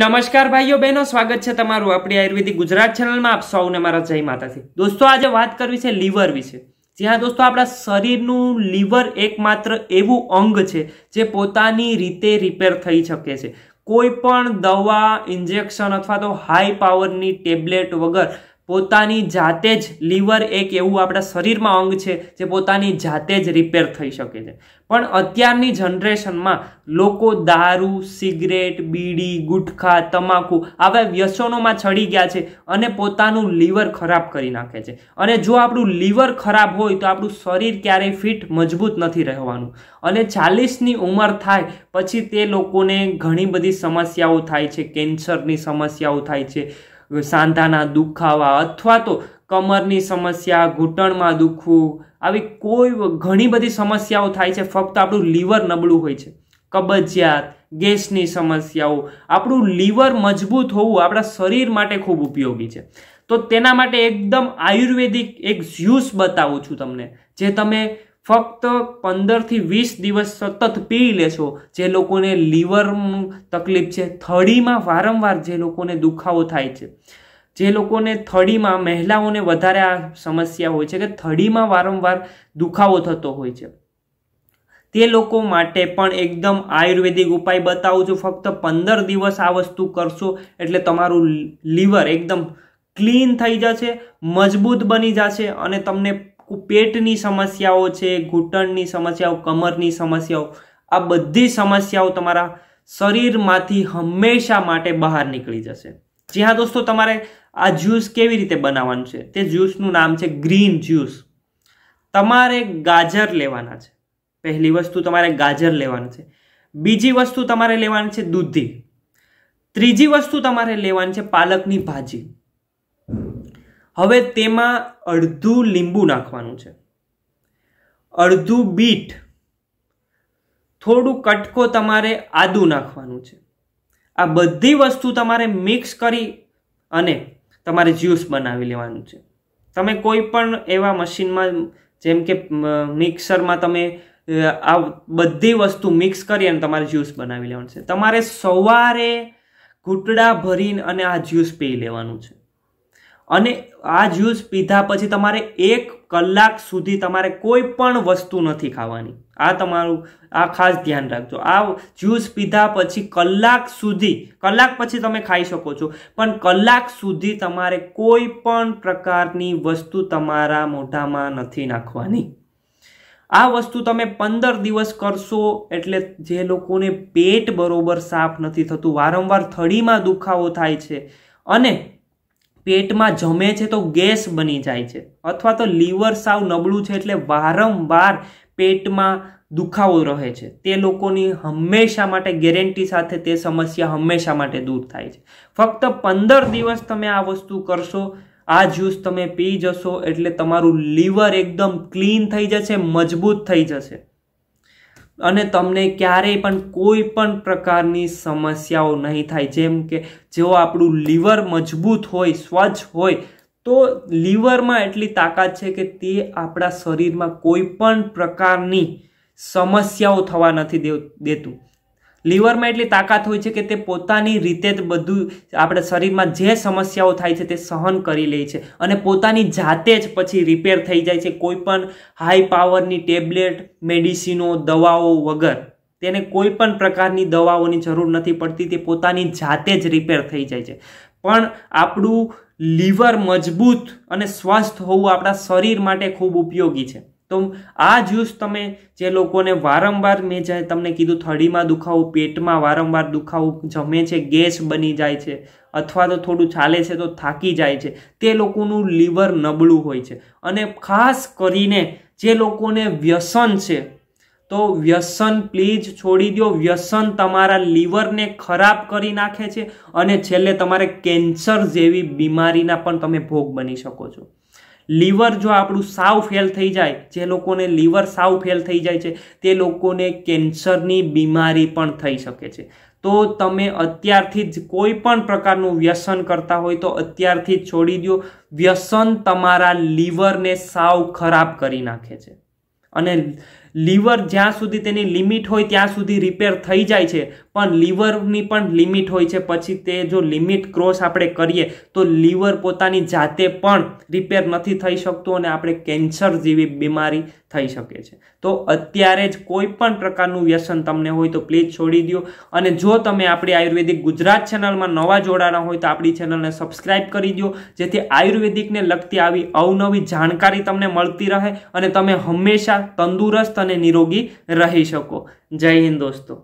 નમસ્કાર ભાઈઓ બહેનો સ્વાગત છે તમારું આપણી આયુર્વેદિક ગુજરાત ચેનલમાં આપ સૌને મારા જય માતાથી દોસ્તો આજે વાત કરવી છે લીવર વિશે જી હા દોસ્તો આપણા શરીરનું લીવર એકમાત્ર એવું અંગ છે જે પોતાની રીતે રિપેર થઈ શકે છે કોઈ પણ દવા ઇન્જેક્શન અથવા તો હાઈ પાવરની ટેબ્લેટ વગર પોતાની જાતે જ લીવર એક એવું આપણા શરીરમાં અંગ છે જે પોતાની જાતે જ રિપેર થઈ શકે છે પણ અત્યારની જનરેશનમાં લોકો દારૂ સિગરેટ બીડી ગુટખા તમાકુ આવા વ્યસનોમાં ચડી ગયા છે અને પોતાનું લીવર ખરાબ કરી નાખે છે અને જો આપણું લીવર ખરાબ હોય તો આપણું શરીર ક્યારેય ફિટ મજબૂત નથી રહેવાનું અને ચાલીસની ઉંમર થાય પછી તે લોકોને ઘણી બધી સમસ્યાઓ થાય છે કેન્સરની સમસ્યાઓ થાય છે સાંધાના દુખાવા અથવા તો કમરની સમસ્યા ઘૂંટણમાં દુખવું આવી કોઈ ઘણી બધી સમસ્યાઓ થાય છે ફક્ત આપણું લીવર નબળું હોય છે કબજિયાત ગેસની સમસ્યાઓ આપણું લીવર મજબૂત હોવું આપણા શરીર માટે ખૂબ ઉપયોગી છે તો તેના માટે એકદમ આયુર્વેદિક એક જ્યુસ બતાવું છું તમને જે તમે ફક્ત પંદરથી વીસ દિવસ સતત પી લેશો જે લોકોને લીવરનું તકલીફ છે થળીમાં વારંવાર જે લોકોને દુખાવો થાય છે જે લોકોને થડીમાં મહિલાઓને વધારે આ સમસ્યા હોય છે કે થળીમાં વારંવાર દુખાવો થતો હોય છે તે લોકો માટે પણ એકદમ આયુર્વેદિક ઉપાય બતાવું છું ફક્ત પંદર દિવસ આ વસ્તુ કરશો એટલે તમારું લીવર એકદમ ક્લીન થઈ જશે મજબૂત બની જશે અને તમને પેટની સમસ્યાઓ છે ઘૂંટણની સમસ્યાઓ કમરની સમસ્યાઓ આ બધી સમસ્યાઓ તમારા શરીરમાંથી હંમેશા માટે બહાર નીકળી જશે જી હા દોસ્તો તમારે આ જ્યુસ કેવી રીતે બનાવવાનું છે તે જ્યુસનું નામ છે ગ્રીન જ્યુસ તમારે ગાજર લેવાના છે પહેલી વસ્તુ તમારે ગાજર લેવાનું છે બીજી વસ્તુ તમારે લેવાની છે દૂધી ત્રીજી વસ્તુ તમારે લેવાની છે પાલકની ભાજી હવે તેમાં અડધું લીંબુ નાખવાનું છે અડધું બીટ થોડું કટકો તમારે આદું નાખવાનું છે આ બધી વસ્તુ તમારે મિક્સ કરી અને તમારે જ્યુસ બનાવી લેવાનું છે તમે કોઈ પણ એવા મશીનમાં જેમ કે મિક્સરમાં તમે આ બધી વસ્તુ મિક્સ કરી અને તમારે જ્યુસ બનાવી લેવાનું છે તમારે સવારે ઘૂંટડા ભરીને અને આ જ્યુસ પી લેવાનું છે અને આ જ્યુસ પીધા પછી તમારે એક કલાક સુધી તમારે કોઈ પણ વસ્તુ નથી ખાવાની આ તમારું આ ખાસ ધ્યાન રાખજો આ જ્યુસ પીધા પછી કલાક સુધી કલાક પછી તમે ખાઈ શકો છો પણ કલાક સુધી તમારે કોઈ પણ પ્રકારની વસ્તુ તમારા મોઢામાં નથી નાખવાની આ વસ્તુ તમે પંદર દિવસ કરશો એટલે જે લોકોને પેટ બરોબર સાફ નથી થતું વારંવાર થળીમાં દુખાવો થાય છે અને પેટમાં જમે છે તો ગેસ બની જાય છે અથવા તો લીવર સાવ નબળું છે એટલે વારંવાર પેટમાં દુખાવો રહે છે તે લોકોની હંમેશા માટે ગેરંટી સાથે તે સમસ્યા હંમેશા માટે દૂર થાય છે ફક્ત પંદર દિવસ તમે આ વસ્તુ કરશો આ જ્યુસ તમે પી જશો એટલે તમારું લીવર એકદમ ક્લીન થઈ જશે મજબૂત થઈ જશે અને તમને ક્યારેય પણ કોઈ પણ પ્રકારની સમસ્યાઓ નહીં થાય જેમ કે જો આપણું લીવર મજબૂત હોય સ્વચ્છ હોય તો લીવરમાં એટલી તાકાત છે કે તે આપણા શરીરમાં કોઈ પણ પ્રકારની સમસ્યાઓ થવા નથી દેતું લિવરમાં એટલી તાકાત હોય છે કે તે પોતાની રીતે જ બધું આપણે શરીરમાં જે સમસ્યાઓ થાય છે તે સહન કરી લે છે અને પોતાની જાતે જ પછી રિપેર થઈ જાય છે કોઈપણ હાઈ પાવરની ટેબ્લેટ મેડિસિનો દવાઓ વગર તેને કોઈ પણ પ્રકારની દવાઓની જરૂર નથી પડતી તે પોતાની જાતે જ રિપેર થઈ જાય છે પણ આપણું લીવર મજબૂત અને સ્વસ્થ હોવું આપણા શરીર માટે ખૂબ ઉપયોગી છે તો આ જ્યુસ તમે જે લોકોને વારંવાર મેં જે તમને કીધું થળીમાં દુખાવું પેટમાં વારંવાર દુખાવો જમે છે ગેસ બની જાય છે અથવા તો થોડું ચાલે છે તો થાકી જાય છે તે લોકોનું લીવર નબળું હોય છે અને ખાસ કરીને જે લોકોને વ્યસન છે તો વ્યસન પ્લીઝ છોડી દો વ્યસન તમારા લીવરને ખરાબ કરી નાખે છે અને છેલ્લે તમારે કેન્સર જેવી બીમારીના પણ તમે ભોગ બની શકો છો લીવર જો આપણું સાવ ફેલ થઈ જાય જે લોકોને લીવર સાવ ફેલ થઈ જાય છે તે લોકોને કેન્સરની બીમારી પણ થઈ શકે છે તો તમે અત્યારથી જ કોઈ પણ પ્રકારનું વ્યસન કરતા હોય તો અત્યારથી જ છોડી દો વ્યસન તમારા લીવરને સાવ ખરાબ કરી નાખે છે અને લીવર જ્યાં સુધી તેની લિમિટ હોય ત્યાં સુધી રિપેર થઈ જાય છે પણ લીવરની પણ લિમિટ હોય છે પછી તે જો લિમિટ ક્રોસ આપણે કરીએ તો લીવર પોતાની જાતે પણ રિપેર નથી થઈ શકતું અને આપણે કેન્સર જેવી બીમારી થઈ શકે છે તો અત્યારે જ કોઈ પણ પ્રકારનું વ્યસન તમને હોય તો પ્લીઝ છોડી દો અને જો તમે આપણી આયુર્વેદિક ગુજરાત ચેનલમાં નવા જોડાણા હોય તો આપણી ચેનલને સબસ્ક્રાઈબ કરી દો જેથી આયુર્વેદિકને લગતી આવી અવનવી જાણકારી તમને મળતી રહે અને તમે હંમેશા તંદુરસ્ત અને નિરોગી રહી શકો જય હિન્દ દોસ્તો